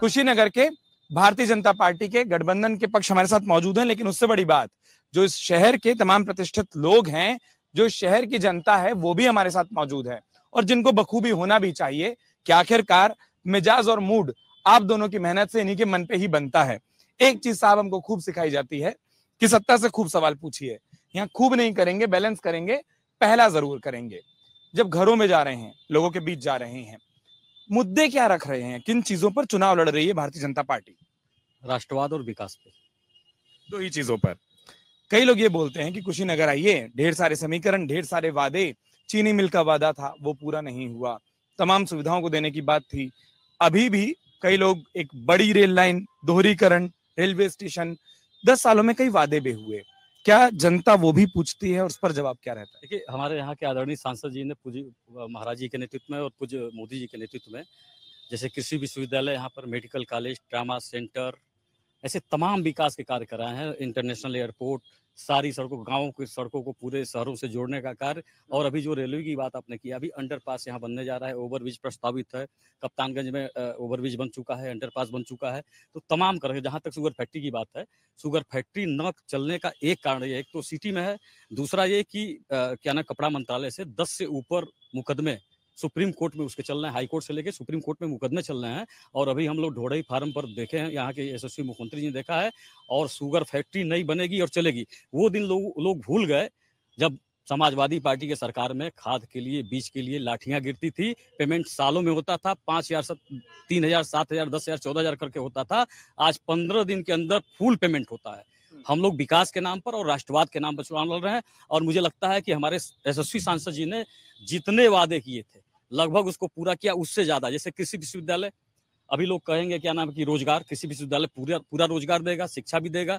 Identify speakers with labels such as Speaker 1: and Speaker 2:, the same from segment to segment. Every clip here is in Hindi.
Speaker 1: कुशीनगर के भारतीय जनता पार्टी के गठबंधन के पक्ष हमारे साथ मौजूद हैं लेकिन उससे बड़ी बात जो इस शहर के तमाम प्रतिष्ठित लोग हैं जो शहर की जनता है वो भी हमारे साथ मौजूद है और जिनको बखूबी होना भी चाहिए कि आखिरकार मिजाज और मूड आप दोनों की मेहनत से इन्हीं के मन पे ही बनता है एक चीज साहब हमको खूब सिखाई जाती है कि सत्ता से खूब सवाल पूछिए यहाँ खूब नहीं करेंगे बैलेंस करेंगे पहला जरूर करेंगे जब घरों में जा रहे हैं लोगों के बीच जा रहे हैं मुद्दे क्या रख रहे हैं किन चीजों पर चुनाव लड़ रही है भारतीय जनता पार्टी राष्ट्रवाद और विकास पर दो ही चीजों पर कई लोग ये बोलते हैं कि कुशीनगर आइए ढेर सारे समीकरण ढेर सारे वादे चीनी मिल का वादा था वो पूरा नहीं हुआ तमाम सुविधाओं को देने की बात थी अभी भी कई लोग एक बड़ी रेल लाइन दोहरीकरण रेलवे स्टेशन दस सालों में कई वादे भी हुए क्या जनता वो भी पूछती है और उस पर जवाब क्या रहता
Speaker 2: है देखिए हमारे यहाँ के आदरणीय सांसद जी ने पूज्य महाराज जी के नेतृत्व में और पूज्य मोदी जी के नेतृत्व में जैसे कृषि विश्वविद्यालय यहाँ पर मेडिकल कॉलेज ट्रामा सेंटर ऐसे तमाम विकास के कार्य कराए हैं इंटरनेशनल एयरपोर्ट सारी सड़कों गाँव की सड़कों को पूरे शहरों से जोड़ने का कार्य और अभी जो रेलवे की बात आपने की अभी अंडरपास यहाँ बनने जा रहा है ओवरब्रिज प्रस्तावित है कप्तानगंज में ओवरब्रिज बन चुका है अंडरपास बन चुका है तो तमाम करके जहाँ तक शुगर फैक्ट्री की बात है शुगर फैक्ट्री न चलने का एक कारण ये एक तो सिटी में है दूसरा ये कि क्या ना कपड़ा मंत्रालय से दस से ऊपर मुकदमे सुप्रीम कोर्ट में उसके चलना है हाई कोर्ट से लेके सुप्रीम कोर्ट में मुकदमे चल रहे हैं और अभी हम लोग ढोड़ई फार्म पर देखे हैं यहाँ के यशस्वी मुख्यमंत्री जी ने देखा है और शुगर फैक्ट्री नहीं बनेगी और चलेगी वो दिन लोग लो भूल गए जब समाजवादी पार्टी के सरकार में खाद के लिए बीज के लिए लाठियां गिरती थी पेमेंट सालों में होता था पांच हजार तीन हजार सात हजार दस हजार चौदह हजार करके होता था आज पंद्रह दिन के अंदर फुल पेमेंट होता है हम लोग विकास के नाम पर और राष्ट्रवाद के नाम पर चुनाव लड़ रहे हैं और मुझे लगता है कि हमारे यशस्वी सांसद जी ने जितने वादे किए थे लगभग उसको पूरा किया उससे ज्यादा जैसे कृषि विश्वविद्यालय अभी लोग कहेंगे क्या नाम कि रोजगार कृषि विश्वविद्यालय पूरा पूरा रोजगार देगा शिक्षा भी देगा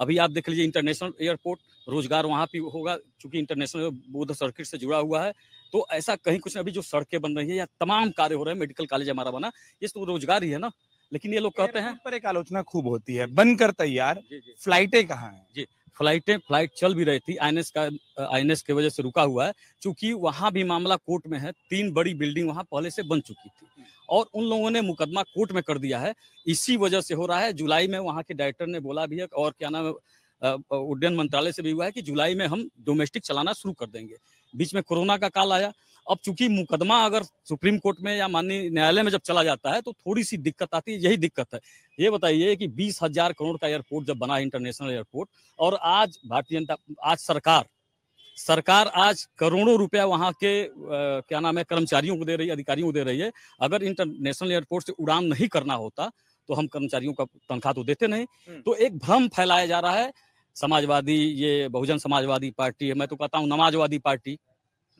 Speaker 2: अभी आप देख लीजिए इंटरनेशनल एयरपोर्ट रोजगार वहाँ भी होगा चूंकि इंटरनेशनल बोध सर्किट से जुड़ा हुआ है तो ऐसा कहीं कुछ अभी जो सड़कें बन रही है या तमाम कार्य हो रहे हैं मेडिकल कॉलेज हमारा बना ये तो रोजगार ही है ना लेकिन ये लोग कहते हैं पर एक आलोचना खूब होती है बनकर तैयार फ्लाइटें कहाँ हैं जी फ्लाइटें फ्लाइट चल भी रही थी आईएनएस का आईएनएस की वजह से रुका हुआ है चूंकि वहां भी मामला कोर्ट में है तीन बड़ी बिल्डिंग वहां पहले से बन चुकी थी और उन लोगों ने मुकदमा कोर्ट में कर दिया है इसी वजह से हो रहा है जुलाई में वहाँ के डायरेक्टर ने बोला भी है और क्या नाम है उड्डयन मंत्रालय से भी हुआ है कि जुलाई में हम डोमेस्टिक चलाना शुरू कर देंगे बीच में कोरोना का काल आया अब चूंकि मुकदमा अगर सुप्रीम कोर्ट में या माननीय न्यायालय में जब चला जाता है तो थोड़ी सी दिक्कत आती है यही दिक्कत है ये बताइए कि बीस हजार करोड़ का एयरपोर्ट जब बना इंटरनेशनल एयरपोर्ट और आज भारतीय जनता आज सरकार सरकार आज करोड़ों रुपया वहाँ के आ, क्या नाम है कर्मचारियों को दे रही है अधिकारियों को दे रही है अगर इंटरनेशनल एयरपोर्ट से उड़ान नहीं करना होता तो हम कर्मचारियों का तनख्वाह तो देते नहीं हम्म। तो एक भ्रम फैलाया जा रहा है समाजवादी ये बहुजन समाजवादी पार्टी है मैं तो कहता हूँ नमाजवादी पार्टी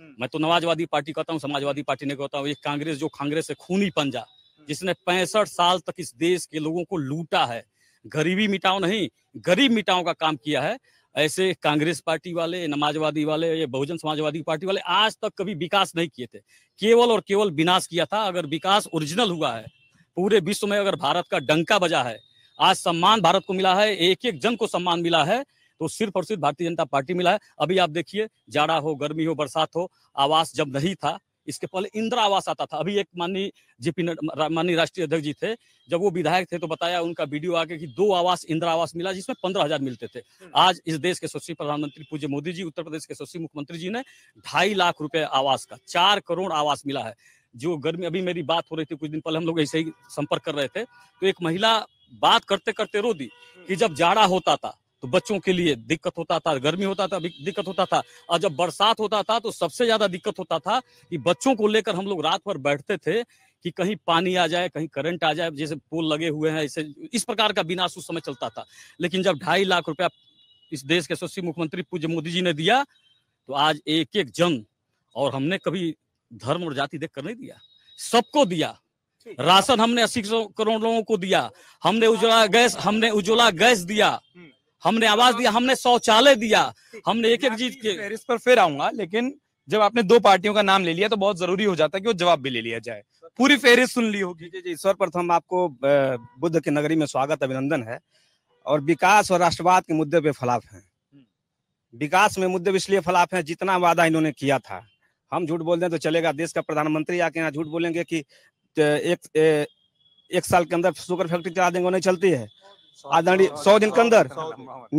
Speaker 2: हम्म। मैं तो नवाजवादी पार्टी कहता हूँ समाजवादी पार्टी नहीं कहता हूँ ये कांग्रेस जो कांग्रेस है खूनी पंजा हम्म। जिसने पैंसठ साल तक इस देश के लोगों को लूटा है गरीबी मिटाओ नहीं गरीब मिटाओ का काम किया है ऐसे कांग्रेस पार्टी वाले नमाजवादी वाले ये बहुजन समाजवादी पार्टी वाले आज तक कभी विकास नहीं किए थे केवल और केवल विनाश किया था अगर विकास ओरिजिनल हुआ है पूरे विश्व में अगर भारत का डंका बजा है आज सम्मान भारत को मिला है एक एक जन को सम्मान मिला है तो सिर्फ और सिर्फ भारतीय जनता पार्टी मिला है अभी आप देखिए जाड़ा हो गर्मी हो बरसात हो आवास जब नहीं था इसके पहले इंदिरा आवास आता था अभी एक माननीय जेपी माननीय राष्ट्रीय अध्यक्ष जी थे जब वो विधायक थे तो बताया उनका वीडियो आके कि दो आवास इंदिरा आवास मिला जिसमें पंद्रह हजार मिलते थे हम्म। आज इस देश के सोशी प्रधानमंत्री पूज्य मोदी जी उत्तर प्रदेश के सोशी मुख्यमंत्री जी ने ढाई लाख रुपए आवास का चार करोड़ आवास मिला है जो गर्मी अभी मेरी बात हो रही थी कुछ दिन पहले हम लोग ऐसे ही संपर्क कर रहे थे तो एक महिला बात करते करते रो दी कि हम्म। जब जाड़ा होता था तो बच्चों के लिए दिक्कत होता था गर्मी होता था दिक्कत होता था और जब बरसात होता था तो सबसे ज्यादा दिक्कत होता था कि बच्चों को लेकर हम लोग रात भर बैठते थे कि कहीं पानी आ जाए कहीं करंट आ जाए जैसे पोल लगे हुए हैं इसे इस प्रकार का उस समय चलता था लेकिन जब ढाई लाख रुपया इस देश के यशस्वी मुख्यमंत्री पूज्य मोदी जी ने दिया तो आज एक एक जन और हमने कभी धर्म और जाति देख कर नहीं दिया सबको दिया राशन हमने अस्सी करोड़ लोगों को दिया हमने उज्ज्वला गैस हमने उज्ज्वला गैस दिया हम्म। हमने आवाज दिया हमने शौचालय दिया हमने एक एक चीज के
Speaker 1: इस पर फिर आऊंगा लेकिन जब आपने दो पार्टियों का नाम ले लिया तो बहुत जरूरी हो जाता है कि वो जवाब भी ले लिया जाए
Speaker 3: पूरी फेरिस सुन ली होगी जी जी सर्वप्रथम आपको बुद्ध की नगरी में स्वागत अभिनंदन है और विकास और राष्ट्रवाद के मुद्दे पे फलाफ है हम्म। विकास में मुद्दे इसलिए फलाफ है जितना वादा इन्होंने किया था हम झूठ बोल दें तो चलेगा देश का प्रधानमंत्री आके यहाँ झूठ बोलेंगे कि तो एक ए, एक साल के अंदर शुगर फैक्ट्री चला देंगे नहीं चलती है आदरणी सौ दिन के अंदर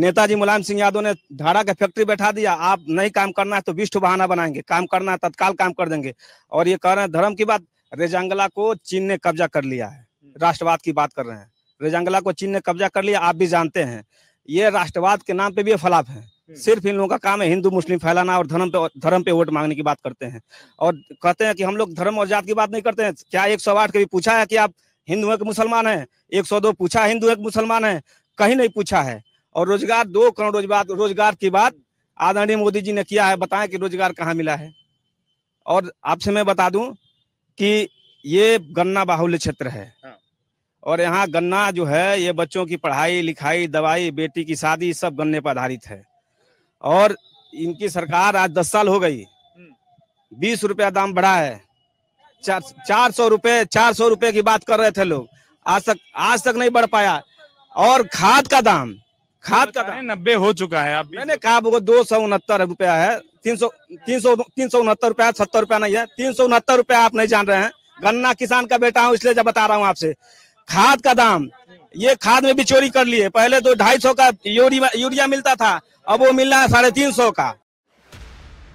Speaker 3: नेताजी मुलायम सिंह यादव ने धारा का फैक्ट्री बैठा दिया आप नहीं काम करना है तो विष्ट बहाना बनाएंगे काम करना है तत्काल काम कर देंगे और ये कह रहे हैं धर्म की बात रेजांगला को चीन ने कब्जा कर लिया है राष्ट्रवाद की बात कर रहे हैं रेजांगला को चीन ने कब्जा कर लिया आप भी जानते हैं ये राष्ट्रवाद के नाम पे भी फलाफ है हम्म। सिर्फ इन लोगों का काम है हिंदू मुस्लिम फैलाना और धर्म पे धर्म पे वोट मांगने की बात करते हैं और कहते हैं कि हम लोग धर्म और जात की बात नहीं करते हैं क्या एक सौ आठ के भी पूछा है कि आप हिंदू है कि मुसलमान है एक सौ दो पूछा हिंदू है मुसलमान है कहीं नहीं पूछा है और रोजगार दो करोड़ रोजगार रोजगार की बात आदरणीय मोदी जी ने किया है बताएं कि रोजगार कहाँ मिला है और आपसे मैं बता दूं कि ये गन्ना बाहुल्य क्षेत्र है हाँ। और यहाँ गन्ना जो है ये बच्चों की पढ़ाई लिखाई दवाई बेटी की शादी सब गन्ने पर आधारित है और इनकी सरकार आज दस साल हो गई हम्म। बीस रुपया दाम बढ़ा है चार चार सौ रुपये चार सौ रुपये की बात कर रहे थे लोग आज तक आज तक नहीं बढ़ पाया और खाद का दाम खाद का दाम नब्बे हो चुका है अब मैंने कहा वो दो सौ उनहत्तर रुपया है तीन सौ तीन सौ तीन सौ उनहत्तर रुपया सत्तर रुपया नहीं है तीन सौ उनहत्तर रुपया आप नहीं जान रहे हैं गन्ना किसान का बेटा हूँ इसलिए जब बता रहा हूँ आपसे खाद का दाम ये खाद में भी चोरी कर लिए पहले तो ढाई सौ का यूरिया मिलता था अब वो मिलना है साढ़े तीन सौ का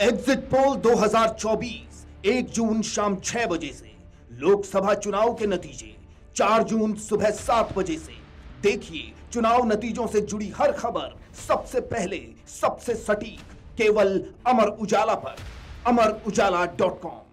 Speaker 3: एग्जिट पोल 2024 1 जून शाम छह बजे से लोकसभा चुनाव के नतीजे 4 जून सुबह सात बजे से देखिए चुनाव नतीजों से जुड़ी हर खबर सबसे पहले सबसे सटीक केवल अमर उजाला पर अमर उजाला डॉट कॉम